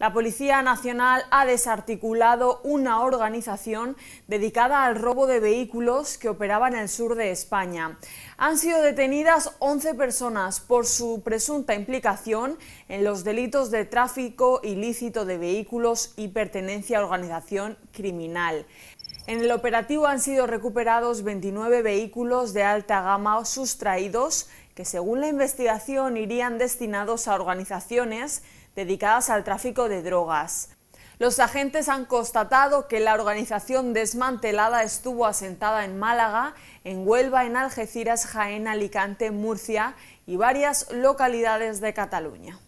La Policía Nacional ha desarticulado una organización dedicada al robo de vehículos que operaba en el sur de España. Han sido detenidas 11 personas por su presunta implicación en los delitos de tráfico ilícito de vehículos y pertenencia a organización criminal. En el operativo han sido recuperados 29 vehículos de alta gama sustraídos que según la investigación irían destinados a organizaciones dedicadas al tráfico de drogas. Los agentes han constatado que la organización desmantelada estuvo asentada en Málaga, en Huelva, en Algeciras, Jaén, Alicante, Murcia y varias localidades de Cataluña.